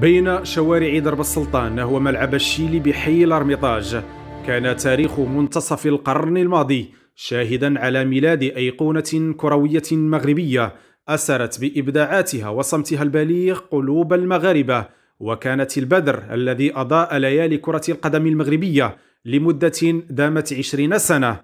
بين شوارع درب السلطان هو ملعب الشيلي بحي الارميطاج كان تاريخ منتصف القرن الماضي شاهدا على ميلاد ايقونه كرويه مغربيه اسرت بابداعاتها وصمتها البليغ قلوب المغاربه وكانت البدر الذي اضاء ليالي كره القدم المغربيه لمده دامت عشرين سنه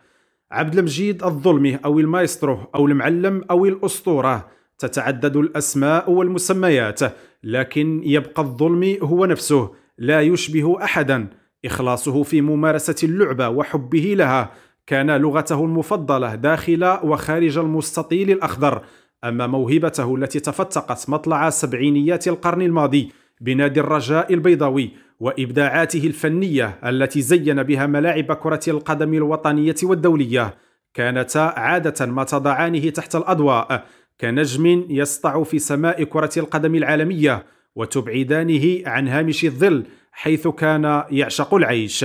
عبد المجيد الظلمي او المايسترو او المعلم او الاسطوره تتعدد الاسماء والمسميات لكن يبقى الظلم هو نفسه لا يشبه احدا اخلاصه في ممارسه اللعبه وحبه لها كان لغته المفضله داخل وخارج المستطيل الاخضر اما موهبته التي تفتقت مطلع سبعينيات القرن الماضي بنادي الرجاء البيضاوي وابداعاته الفنيه التي زين بها ملاعب كره القدم الوطنيه والدوليه كانتا عاده ما تضعانه تحت الاضواء كنجم يسطع في سماء كرة القدم العالمية وتبعدانه عن هامش الظل حيث كان يعشق العيش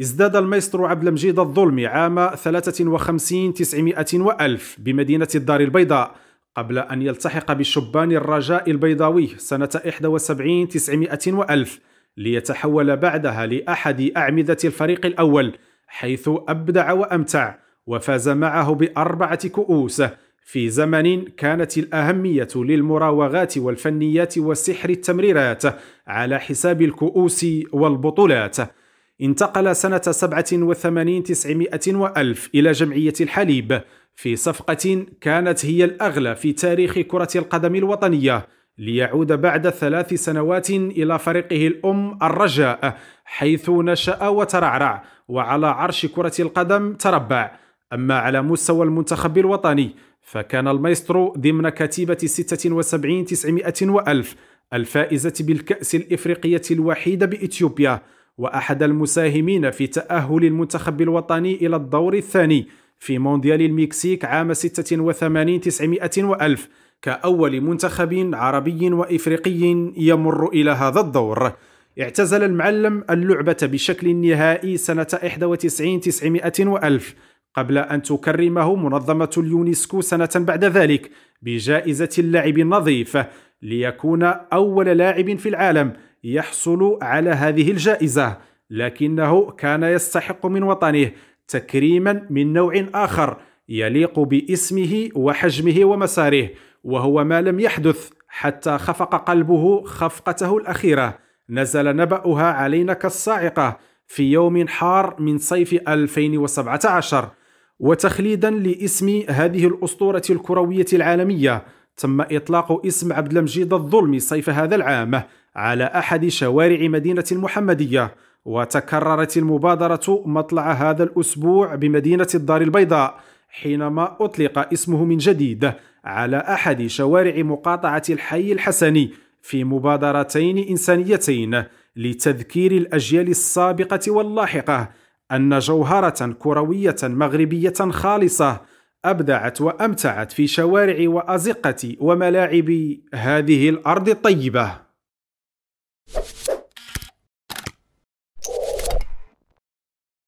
ازداد المايسترو عبد المجيد الظلمي عام 53 900 وألف بمدينة الدار البيضاء قبل أن يلتحق بشبان الرجاء البيضاوي سنة 71 900 وألف ليتحول بعدها لأحد أعمدة الفريق الأول حيث أبدع وأمتع وفاز معه بأربعة كؤوس في زمن كانت الأهمية للمراوغات والفنيات وسحر التمريرات على حساب الكؤوس والبطولات انتقل سنة 87 900 وألف إلى جمعية الحليب في صفقة كانت هي الأغلى في تاريخ كرة القدم الوطنية ليعود بعد ثلاث سنوات إلى فريقه الأم الرجاء حيث نشأ وترعرع وعلى عرش كرة القدم تربع أما على مستوى المنتخب الوطني فكان المايسترو ضمن كتيبة 76 900 وألف الفائزة بالكأس الإفريقية الوحيدة بإثيوبيا وأحد المساهمين في تأهل المنتخب الوطني إلى الدور الثاني في مونديال المكسيك عام 86 900 وألف كأول منتخب عربي وإفريقي يمر إلى هذا الدور اعتزل المعلم اللعبة بشكل نهائي سنة 91 900 وألف قبل أن تكرمه منظمة اليونسكو سنة بعد ذلك بجائزة اللاعب النظيف ليكون أول لاعب في العالم يحصل على هذه الجائزة لكنه كان يستحق من وطنه تكريما من نوع آخر يليق باسمه وحجمه ومساره وهو ما لم يحدث حتى خفق قلبه خفقته الأخيرة نزل نبأها علينا كالصاعقة في يوم حار من صيف 2017 وتخليدا لاسم هذه الأسطورة الكروية العالمية تم إطلاق اسم عبد المجيد الظلمي صيف هذا العام على أحد شوارع مدينة المحمدية وتكررت المبادرة مطلع هذا الأسبوع بمدينة الدار البيضاء حينما أطلق اسمه من جديد على أحد شوارع مقاطعة الحي الحسني في مبادرتين إنسانيتين لتذكير الأجيال السابقة واللاحقة أن جوهرة كروية مغربية خالصة أبدعت وأمتعت في شوارع وأزقة وملاعب هذه الأرض الطيبة